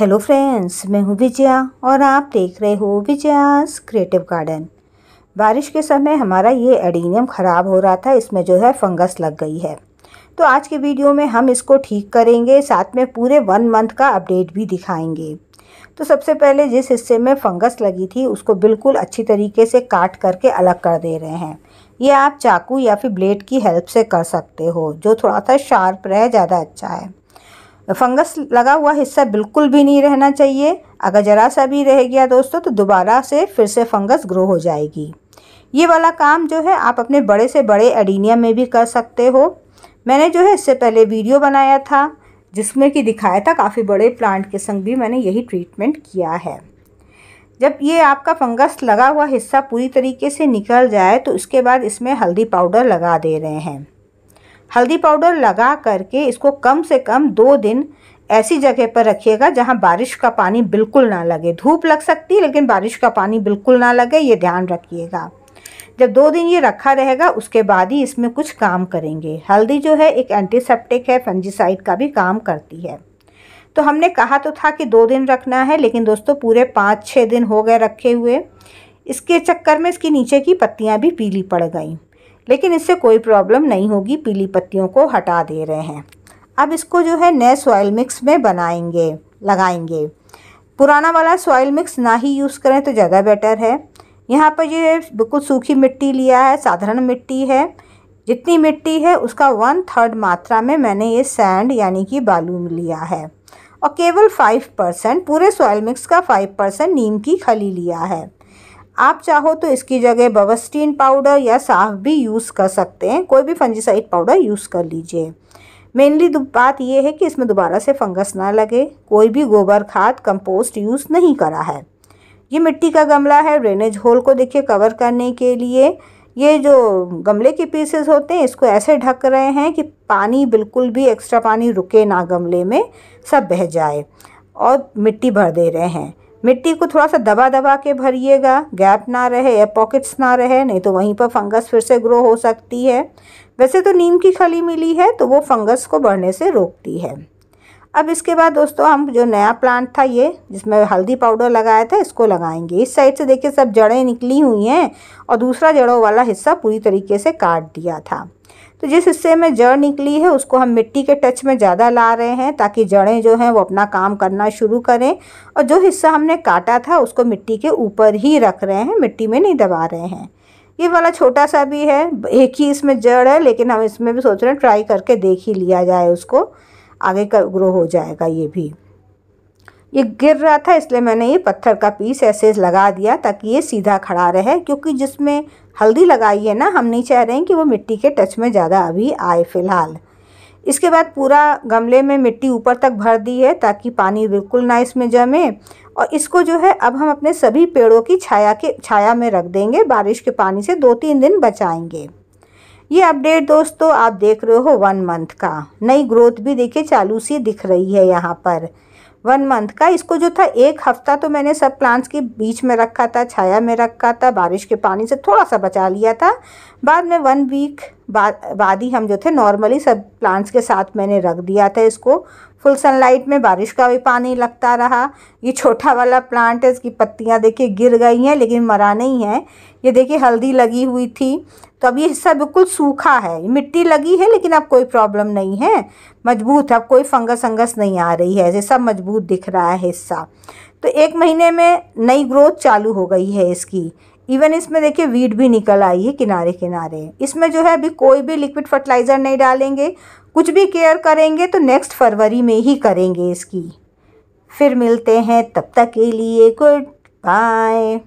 hello friends मैं हूँ विजया और आप देख रहे हो विजयास क्रिएटिव गार्डन बारिश के समय हमारा ये एडीनियम ख़राब हो रहा था इसमें जो है फंगस लग गई है तो आज के वीडियो में हम इसको ठीक करेंगे साथ में पूरे वन मंथ का अपडेट भी दिखाएंगे तो सबसे पहले जिस हिस्से में फंगस लगी थी उसको बिल्कुल अच्छी तरीके से काट करके अलग कर दे रहे हैं ये आप चाकू या फिर ब्लेड की हेल्प से कर सकते हो जो थोड़ा सा शार्प रहे ज़्यादा अच्छा है फंगस लगा हुआ हिस्सा बिल्कुल भी नहीं रहना चाहिए अगर ज़रा सा भी रह गया दोस्तों तो दोबारा से फिर से फंगस ग्रो हो जाएगी ये वाला काम जो है आप अपने बड़े से बड़े एडीनियम में भी कर सकते हो मैंने जो है इससे पहले वीडियो बनाया था जिसमें कि दिखाया था काफ़ी बड़े प्लांट के संग भी मैंने यही ट्रीटमेंट किया है जब ये आपका फंगस लगा हुआ हिस्सा पूरी तरीके से निकल जाए तो उसके बाद इसमें हल्दी पाउडर लगा दे रहे हैं हल्दी पाउडर लगा करके इसको कम से कम दो दिन ऐसी जगह पर रखिएगा जहाँ बारिश का पानी बिल्कुल ना लगे धूप लग सकती है लेकिन बारिश का पानी बिल्कुल ना लगे ये ध्यान रखिएगा जब दो दिन ये रखा रहेगा उसके बाद ही इसमें कुछ काम करेंगे हल्दी जो है एक एंटीसेप्टिक है फंजिसाइड का भी काम करती है तो हमने कहा तो था कि दो दिन रखना है लेकिन दोस्तों पूरे पाँच छः दिन हो गए रखे हुए इसके चक्कर में इसकी नीचे की पत्तियाँ भी पीली पड़ गई लेकिन इससे कोई प्रॉब्लम नहीं होगी पीली पत्तियों को हटा दे रहे हैं अब इसको जो है नए सॉयल मिक्स में बनाएंगे लगाएंगे पुराना वाला सॉयल मिक्स ना ही यूज़ करें तो ज़्यादा बेटर है यहाँ पर ये बिल्कुल सूखी मिट्टी लिया है साधारण मिट्टी है जितनी मिट्टी है उसका वन थर्ड मात्रा में मैंने ये सैंड यानी कि बालू लिया है और केवल फाइव परसेंट पूरे सॉयल मिक्स का फाइव परसेंट नीम की खली लिया है आप चाहो तो इसकी जगह बवस्टीन पाउडर या साफ भी यूज़ कर सकते हैं कोई भी फंजीसाइड पाउडर यूज़ कर लीजिए मेनली बात यह है कि इसमें दोबारा से फंगस ना लगे कोई भी गोबर खाद कंपोस्ट यूज़ नहीं करा है ये मिट्टी का गमला है ड्रेनेज होल को देखिए कवर करने के लिए ये जो गमले के पीसेस होते हैं इसको ऐसे ढक रहे हैं कि पानी बिल्कुल भी एक्स्ट्रा पानी रुके ना गमले में सब बह जाए और मिट्टी भर दे रहे हैं मिट्टी को थोड़ा सा दबा दबा के भरिएगा गैप ना रहे या पॉकेट्स ना रहे नहीं तो वहीं पर फंगस फिर से ग्रो हो सकती है वैसे तो नीम की खली मिली है तो वो फंगस को बढ़ने से रोकती है अब इसके बाद दोस्तों हम जो नया प्लांट था ये जिसमें हल्दी पाउडर लगाया था इसको लगाएंगे इस साइड से देखिए सब जड़ें निकली हुई हैं और दूसरा जड़ों वाला हिस्सा पूरी तरीके से काट दिया था तो जिस हिस्से में जड़ निकली है उसको हम मिट्टी के टच में ज़्यादा ला रहे हैं ताकि जड़ें जो हैं वो अपना काम करना शुरू करें और जो हिस्सा हमने काटा था उसको मिट्टी के ऊपर ही रख रहे हैं मिट्टी में नहीं दबा रहे हैं ये वाला छोटा सा भी है एक ही इसमें जड़ है लेकिन हम इसमें भी सोच रहे हैं ट्राई करके देख ही लिया जाए उसको आगे का ग्रो हो जाएगा ये भी ये गिर रहा था इसलिए मैंने ये पत्थर का पीस ऐसे लगा दिया ताकि ये सीधा खड़ा रहे क्योंकि जिसमें हल्दी लगाई है ना हम नहीं चाह रहे हैं कि वो मिट्टी के टच में ज़्यादा अभी आए फिलहाल इसके बाद पूरा गमले में मिट्टी ऊपर तक भर दी है ताकि पानी बिल्कुल ना इसमें जमे और इसको जो है अब हम अपने सभी पेड़ों की छाया के छाया में रख देंगे बारिश के पानी से दो तीन दिन बचाएंगे ये अपडेट दोस्तों आप देख रहे हो वन मंथ का नई ग्रोथ भी देखिए चालू सी दिख रही है यहाँ पर वन मंथ का इसको जो था एक हफ्ता तो मैंने सब प्लांट्स के बीच में रखा था छाया में रखा था बारिश के पानी से थोड़ा सा बचा लिया था बाद में वन वीक बाद ही हम जो थे नॉर्मली सब प्लांट्स के साथ मैंने रख दिया था इसको फुल सनलाइट में बारिश का भी पानी लगता रहा ये छोटा वाला प्लांट है इसकी पत्तियाँ देखिए गिर गई हैं लेकिन मरा नहीं है ये देखिए हल्दी लगी हुई थी तो अब ये हिस्सा बिल्कुल सूखा है मिट्टी लगी है लेकिन अब कोई प्रॉब्लम नहीं है मजबूत अब कोई फंगस अंगस नहीं आ रही है जैसा मजबूत दिख रहा है हिस्सा तो एक महीने में नई ग्रोथ चालू हो गई है इसकी इवन इसमें देखिए वीड भी निकल आई है किनारे किनारे इसमें जो है अभी कोई भी लिक्विड फर्टिलाइज़र नहीं डालेंगे कुछ भी केयर करेंगे तो नेक्स्ट फरवरी में ही करेंगे इसकी फिर मिलते हैं तब तक के लिए गुड बाय